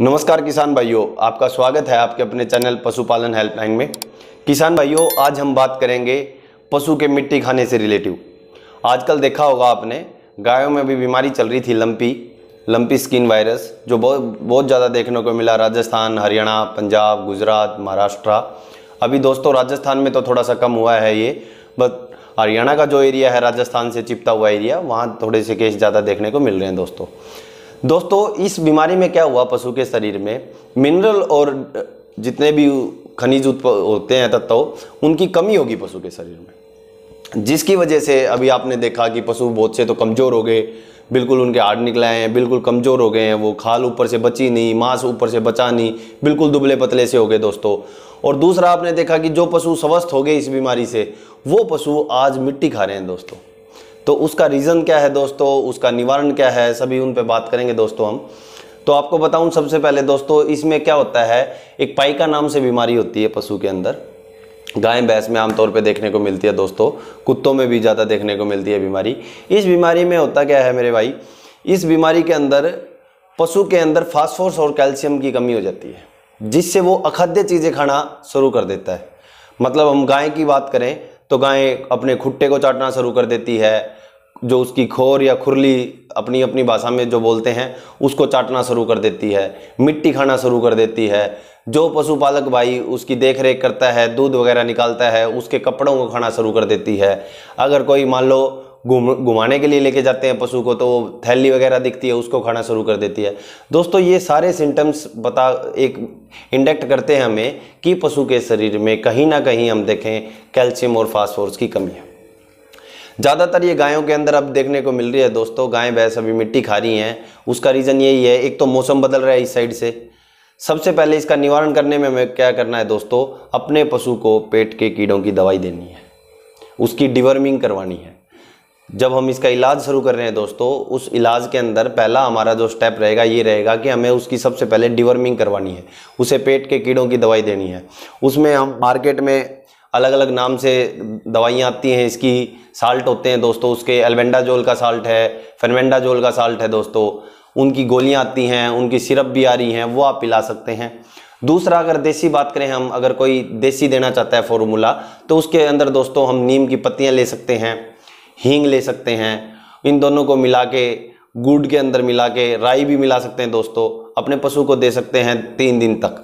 नमस्कार किसान भाइयों आपका स्वागत है आपके अपने चैनल पशुपालन हेल्पलाइन में किसान भाइयों आज हम बात करेंगे पशु के मिट्टी खाने से रिलेटिव आजकल देखा होगा आपने गायों में भी बीमारी चल रही थी लंपी लंपी स्किन वायरस जो बहुत बहुत ज़्यादा देखने को मिला राजस्थान हरियाणा पंजाब गुजरात महाराष्ट्र अभी दोस्तों राजस्थान में तो थोड़ा सा कम हुआ है ये बट हरियाणा का जो एरिया है राजस्थान से चिपता हुआ एरिया वहाँ थोड़े से केस ज़्यादा देखने को मिल रहे हैं दोस्तों दोस्तों इस बीमारी में क्या हुआ पशु के शरीर में मिनरल और जितने भी खनिज उत्पन्न होते हैं तत्व उनकी कमी होगी पशु के शरीर में जिसकी वजह से अभी आपने देखा कि पशु बहुत से तो कमज़ोर हो गए बिल्कुल उनके हाड़ निकले हैं बिल्कुल कमज़ोर हो गए हैं वो खाल ऊपर से बची नहीं मांस ऊपर से बचा नहीं बिल्कुल दुबले पतले से हो गए दोस्तों और दूसरा आपने देखा कि जो पशु स्वस्थ हो गए इस बीमारी से वो पशु आज मिट्टी खा रहे हैं दोस्तों तो उसका रीज़न क्या है दोस्तों उसका निवारण क्या है सभी उन पर बात करेंगे दोस्तों हम तो आपको बताऊँ सबसे पहले दोस्तों इसमें क्या होता है एक पाइका नाम से बीमारी होती है पशु के अंदर गाय भैंस में आमतौर पे देखने को मिलती है दोस्तों कुत्तों में भी ज़्यादा देखने को मिलती है बीमारी इस बीमारी में होता क्या है मेरे भाई इस बीमारी के अंदर पशु के अंदर फास्फोरस और कैल्शियम की कमी हो जाती है जिससे वो अखाद्य चीज़ें खाना शुरू कर देता है मतलब हम गाय की बात करें तो गाय अपने खुट्टे को चाटना शुरू कर देती है जो उसकी खोर या खुरली अपनी अपनी भाषा में जो बोलते हैं उसको चाटना शुरू कर देती है मिट्टी खाना शुरू कर देती है जो पशुपालक भाई उसकी देख रेख करता है दूध वगैरह निकालता है उसके कपड़ों को खाना शुरू कर देती है अगर कोई मान लो घूम घुमाने के लिए लेके जाते हैं पशु को तो वो थैली वगैरह दिखती है उसको खाना शुरू कर देती है दोस्तों ये सारे सिम्टम्स बता एक इंडेक्ट करते हैं हमें कि पशु के शरीर में कहीं ना कहीं हम देखें कैल्शियम और फास्फोरस की कमी है ज़्यादातर ये गायों के अंदर अब देखने को मिल रही है दोस्तों गायें भैंस अभी मिट्टी खा रही हैं उसका रीज़न यही है एक तो मौसम बदल रहा है इस साइड से सबसे पहले इसका निवारण करने में हमें क्या करना है दोस्तों अपने पशु को पेट के कीड़ों की दवाई देनी है उसकी डिवर्मिंग करवानी है जब हम इसका इलाज शुरू कर रहे हैं दोस्तों उस इलाज के अंदर पहला हमारा जो स्टेप रहेगा ये रहेगा कि हमें उसकी सबसे पहले डिवर्मिंग करवानी है उसे पेट के कीड़ों की दवाई देनी है उसमें हम मार्केट में अलग अलग नाम से दवाइयाँ आती हैं इसकी साल्ट होते हैं दोस्तों उसके जोल का साल्ट है जोल का साल्ट है दोस्तों उनकी गोलियाँ आती हैं उनकी सिरप भी आ रही हैं वो आप पिला सकते हैं दूसरा अगर देसी बात करें हम अगर कोई देसी देना चाहता है फॉर्मूला तो उसके अंदर दोस्तों हम नीम की पत्तियाँ ले सकते हैं हींग ले सकते हैं इन दोनों को मिला के गुड़ के अंदर मिला के राई भी मिला सकते हैं दोस्तों अपने पशु को दे सकते हैं तीन दिन तक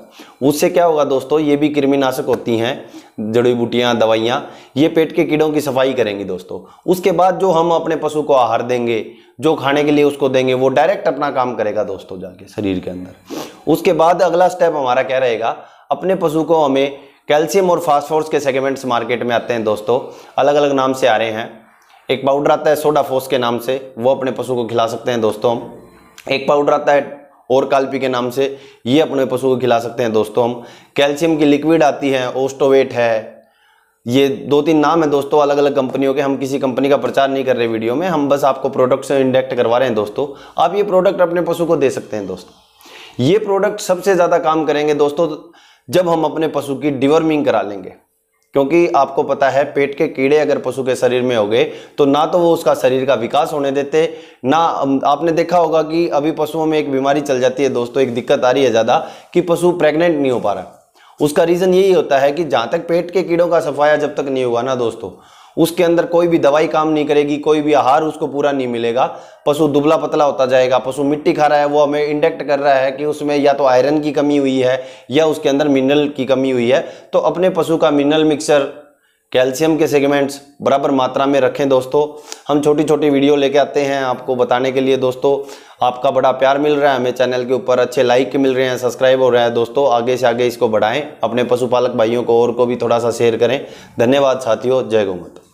उससे क्या होगा दोस्तों ये भी कृमिनाशक होती हैं जड़ी बूटियाँ दवाइयाँ ये पेट के कीड़ों की सफाई करेंगी दोस्तों उसके बाद जो हम अपने पशु को आहार देंगे जो खाने के लिए उसको देंगे वो डायरेक्ट अपना काम करेगा दोस्तों जाके शरीर के अंदर उसके बाद अगला स्टेप हमारा क्या रहेगा अपने पशु को हमें कैल्शियम और फास्फोर्स के सेगमेंट्स मार्केट में आते हैं दोस्तों अलग अलग नाम से आ रहे हैं एक पाउडर आता है सोडा फोस के नाम से वो अपने पशु को खिला सकते हैं दोस्तों हम एक पाउडर आता है और काल्पी के नाम से ये अपने पशु को खिला सकते हैं दोस्तों हम कैल्शियम की लिक्विड आती है ओस्टोवेट है ये दो तीन नाम है दोस्तों अलग अलग कंपनियों के हम किसी कंपनी का प्रचार नहीं कर रहे वीडियो में हम बस आपको प्रोडक्ट से इंडेक्ट करवा रहे हैं दोस्तों आप ये प्रोडक्ट अपने पशु को दे सकते हैं दोस्तों ये प्रोडक्ट सबसे ज़्यादा काम करेंगे दोस्तों जब हम अपने पशु की डिवर्मिंग करा लेंगे क्योंकि आपको पता है पेट के कीड़े अगर पशु के शरीर में हो गए तो ना तो वो उसका शरीर का विकास होने देते ना आपने देखा होगा कि अभी पशुओं में एक बीमारी चल जाती है दोस्तों एक दिक्कत आ रही है ज़्यादा कि पशु प्रेग्नेंट नहीं हो पा रहा उसका रीज़न यही होता है कि जहाँ तक पेट के कीड़ों का सफाया जब तक नहीं हुआ ना दोस्तों उसके अंदर कोई भी दवाई काम नहीं करेगी कोई भी आहार उसको पूरा नहीं मिलेगा पशु दुबला पतला होता जाएगा पशु मिट्टी खा रहा है वो हमें इंडेक्ट कर रहा है कि उसमें या तो आयरन की कमी हुई है या उसके अंदर मिनरल की कमी हुई है तो अपने पशु का मिनरल मिक्सर कैल्शियम के सेगमेंट्स बराबर मात्रा में रखें दोस्तों हम छोटी छोटी वीडियो लेके आते हैं आपको बताने के लिए दोस्तों आपका बड़ा प्यार मिल रहा है हमें चैनल के ऊपर अच्छे लाइक मिल रहे हैं सब्सक्राइब हो रहा है दोस्तों आगे से आगे इसको बढ़ाएं अपने पशुपालक भाइयों को और को भी थोड़ा सा शेयर करें धन्यवाद साथियों जय गोमता माता